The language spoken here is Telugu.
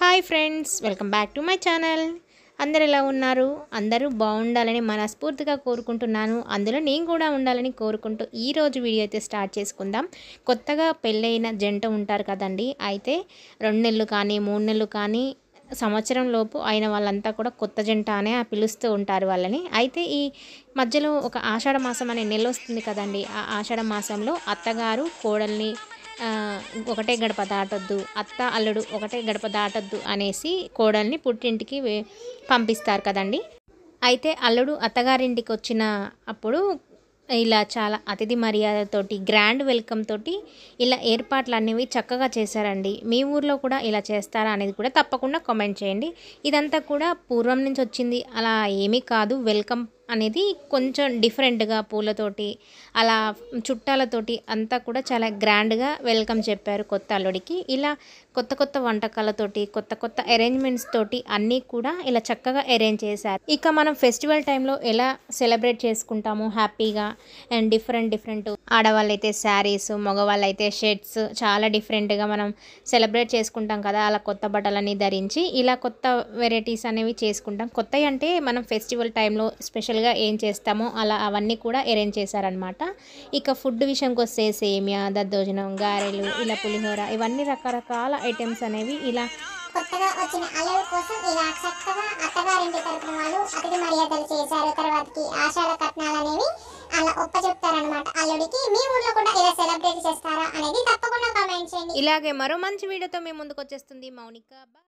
hi friends welcome back to my channel అందరు ఎలా ఉన్నారు అందరూ బాగుండాలని మనస్ఫూర్తిగా కోరుకుంటున్నాను అందులో నేను కూడా ఉండాలని కోరుకుంటూ ఈరోజు వీడియో అయితే స్టార్ట్ చేసుకుందాం కొత్తగా పెళ్ళైన జంట ఉంటారు కదండి అయితే రెండు నెలలు కానీ మూడు నెలలు కానీ సంవత్సరం లోపు అయిన వాళ్ళంతా కూడా కొత్త జంట అనే పిలుస్తూ ఉంటారు వాళ్ళని అయితే ఈ మధ్యలో ఒక ఆషాఢ మాసం అనే నెల వస్తుంది కదండి ఆ ఆషాఢ మాసంలో అత్తగారు కోడల్ని ఒకటే గడప దాటొద్దు అత్త అల్లుడు ఒకటే గడప దాటొద్దు అనేసి కోడల్ని పుట్టింటికి పంపిస్తారు కదండి అయితే అల్లుడు అత్తగారింటికి వచ్చిన అప్పుడు ఇలా చాలా అతిథి మర్యాదతోటి గ్రాండ్ వెల్కమ్ తోటి ఇలా ఏర్పాట్లు అనేవి చక్కగా చేశారండి మీ ఊర్లో కూడా ఇలా చేస్తారా అనేది కూడా తప్పకుండా కామెంట్ చేయండి ఇదంతా కూడా పూర్వం నుంచి వచ్చింది అలా ఏమీ కాదు వెల్కమ్ అనేది కొంచెం డిఫరెంట్గా పూలతోటి అలా చుట్టాలతోటి అంతా కూడా చాలా గ్రాండ్గా వెల్కమ్ చెప్పారు కొత్త అల్లుడికి ఇలా కొత్త కొత్త వంటకాలతోటి కొత్త కొత్త అరేంజ్మెంట్స్ తోటి అన్నీ కూడా ఇలా చక్కగా అరేంజ్ చేశారు ఇక మనం ఫెస్టివల్ టైంలో ఎలా సెలబ్రేట్ చేసుకుంటాము హ్యాపీగా అండ్ డిఫరెంట్ డిఫరెంట్ ఆడవాళ్ళు అయితే శారీస్ మగవాళ్ళు అయితే షర్ట్స్ చాలా డిఫరెంట్గా మనం సెలబ్రేట్ చేసుకుంటాం కదా అలా కొత్త బట్టలన్నీ ధరించి ఇలా కొత్త వెరైటీస్ అనేవి చేసుకుంటాం కొత్తవి అంటే మనం ఫెస్టివల్ టైంలో స్పెషల్ స్పెషల్గా ఏం చేస్తామో అలా అవన్నీ కూడా అరేంజ్ చేశారనమాట ఇక ఫుడ్ విషయంకి వస్తే సేమియా దద్దోజనం గారెలు ఇలా పులిహోర ఇవన్నీ రకరకాల ఐటమ్స్ అనేవి ఇలా కొత్తగా వచ్చిన కోసం ఇలా చక్కగా అత్తగారింటి తరపున వాళ్ళు అతిథి మర్యాదలు చేశారు తర్వాతకి కట్నాలు అనేవి అలా ఒప్ప చెప్తారనమాట అల్లుడికి మీ కూడా ఇలా సెలబ్రేట్ చేస్తారా అనేది తప్పకుండా కామెంట్ చేయండి ఇలాగే మరో మంచి వీడియోతో మీ ముందుకు వచ్చేస్తుంది మౌనిక